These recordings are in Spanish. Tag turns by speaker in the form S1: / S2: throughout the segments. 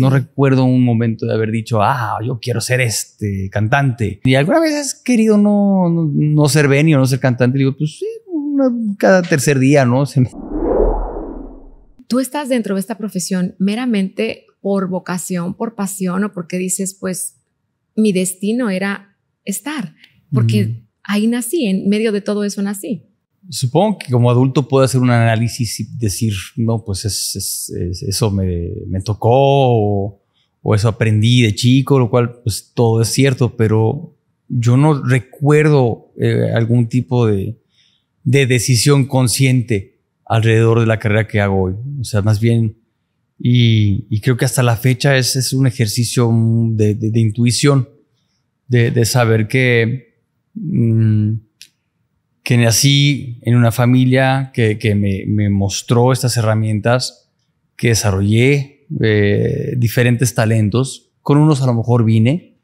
S1: No recuerdo un momento de haber dicho, ah, yo quiero ser este cantante. Y alguna vez has
S2: querido no,
S1: no, ser venio, no ser cantante. digo, pues cada tercer día, ¿no?
S2: Tú estás dentro de esta profesión meramente por vocación, por pasión o porque dices, pues mi destino era estar, porque ahí nací, en medio de todo eso nací.
S1: Supongo que como adulto puedo hacer un análisis y decir, no, pues es, eso me, tocó o, eso aprendí de chico, lo cual pues todo es cierto, pero yo no recuerdo eh, algún tipo de, decisión consciente alrededor de la carrera que hago hoy. O sea, más bien, y, creo que hasta la fecha es, un ejercicio de, intuición, de, saber que... Mm, que nací en una familia que, me, mostró estas herramientas, que desarrollé eh, diferentes talentos. Con unos a lo mejor vine,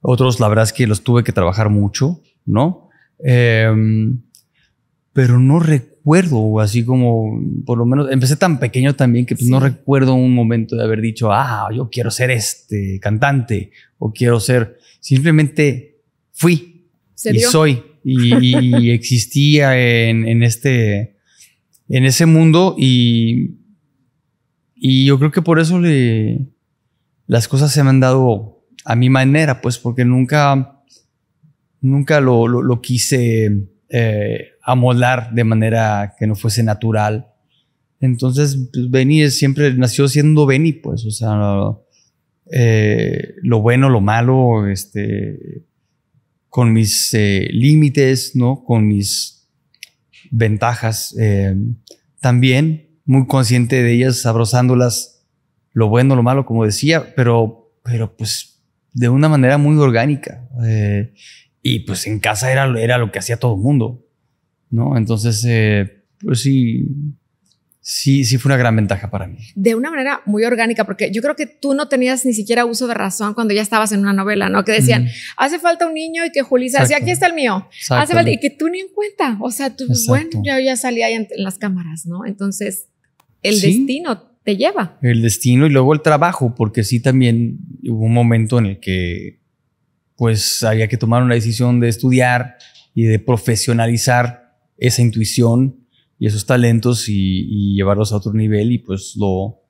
S1: otros la verdad es que los tuve que trabajar mucho, ¿no? Em, pero no recuerdo, así como, por lo menos, empecé tan pequeño también que pues, no recuerdo un momento de haber dicho, ah, yo quiero ser este cantante o quiero ser, simplemente fui y soy y, existía en, este, en ese mundo y, y yo creo que por eso las cosas se me han dado a mi manera, pues porque nunca, nunca lo, quise eh, amolar de manera que no fuese natural. Entonces, pues, Benny siempre nació siendo Benny, pues, o sea, eh, lo bueno, lo malo, este, con mis eh, límites, ¿no? Con mis ventajas. Eh, también muy consciente de ellas, abrazándolas, lo bueno, lo malo, como decía, pero, pero pues de una manera muy orgánica. Eh, y pues en casa era, era lo que hacía todo el mundo, ¿no? Entonces, pues sí, sí, sí fue una gran ventaja para mí.
S2: De una manera muy orgánica, porque yo creo que tú no tenías ni siquiera uso de razón cuando ya estabas en una novela, ¿no? Que decían, hace falta un niño y que Juli se aquí está el mío. Hace falta, y que tú ni en cuenta. O sea, tú, bueno, yo ya salía ahí en, las cámaras, ¿no? Entonces, el destino te lleva.
S1: El destino y luego el trabajo, porque sí también hubo un momento en el que pues había que tomar una decisión de estudiar y de profesionalizar esa intuición y esos talentos y, llevarlos a otro nivel y pues lo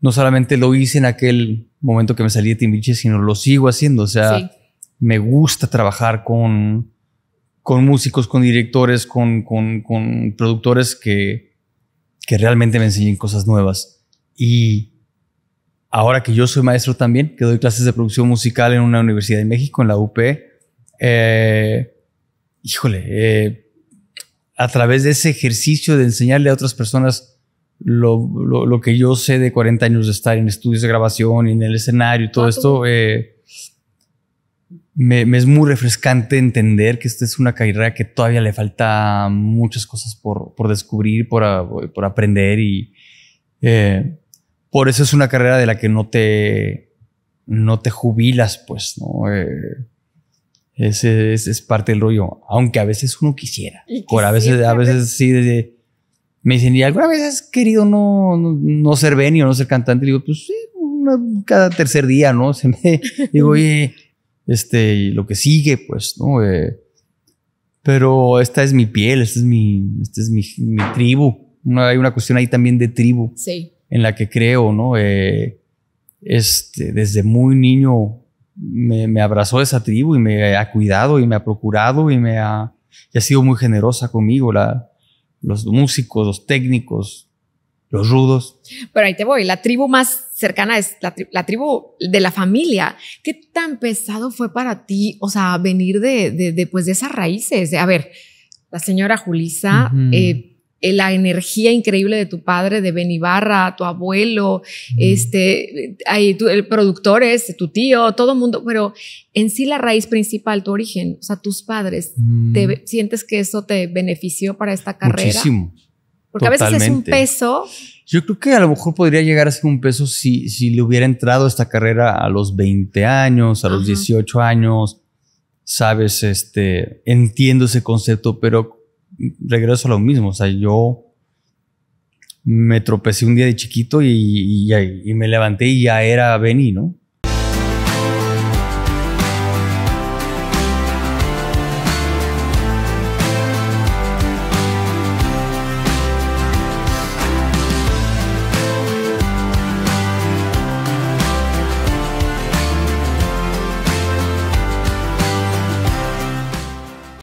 S1: no solamente lo hice en aquel momento que me salí de Timbiche, sino lo sigo haciendo, o sea, me gusta trabajar con con músicos, con directores, con, con, productores que, que realmente me enseñen cosas nuevas. Y ahora que yo soy maestro también, que doy clases de producción musical en una universidad de México, en la UP, eh, híjole, eh, a través de ese ejercicio de enseñarle a otras personas lo, que yo sé de 40 años de estar en estudios de grabación y en el escenario y todo ah, esto, eh, me, es muy refrescante entender que esta es una carrera que todavía le falta muchas cosas por, descubrir, por, aprender y eh, por eso es una carrera de la que no te, no te jubilas, pues, ¿no? Eh, ese es, parte del rollo, aunque a veces uno quisiera. Por a veces, a veces sí, me dicen, alguna vez has querido no, no, ser venio, no ser cantante? digo, pues sí, cada tercer día, ¿no? Se digo, oye, este, lo que sigue, pues, ¿no? Eh, pero esta es mi piel, esta es mi, es mi, mi tribu. hay una cuestión ahí también de tribu en la que creo, ¿no? Eh, este, desde muy niño me, abrazó esa tribu y me ha cuidado y me ha procurado y me ha, sido muy generosa conmigo, los músicos, los técnicos, los rudos.
S2: Pero ahí te voy, la tribu más cercana es la, tribu de la familia. ¿Qué tan pesado fue para ti, o sea, venir de, de, pues, esas raíces? a ver, la señora Julisa... Eh, la energía increíble de tu padre, de Ibarra, tu abuelo, este, hay tu, el productor tu tío, todo el mundo, pero en sí la raíz principal, tu origen, o sea, tus padres, mm. te, ¿sientes que eso te benefició para esta carrera? Muchísimo. Porque a veces es un peso.
S1: Yo creo que a lo mejor podría llegar a ser un peso si, le hubiera entrado esta carrera a los 20 años, a los 18 años, sabes, este, entiendo ese concepto, pero regreso a lo mismo. O sea, yo me tropecé un día de chiquito y, me levanté y ya era Benny, ¿no?